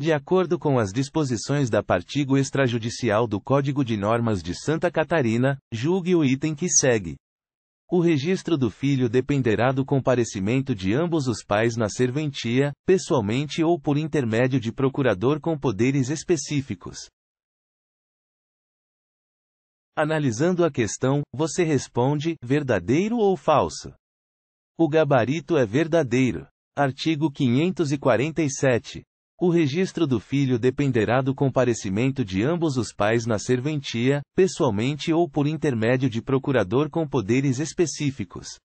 De acordo com as disposições da Partigo Extrajudicial do Código de Normas de Santa Catarina, julgue o item que segue. O registro do filho dependerá do comparecimento de ambos os pais na serventia, pessoalmente ou por intermédio de procurador com poderes específicos. Analisando a questão, você responde: verdadeiro ou falso? O gabarito é verdadeiro. Artigo 547. O registro do filho dependerá do comparecimento de ambos os pais na serventia, pessoalmente ou por intermédio de procurador com poderes específicos.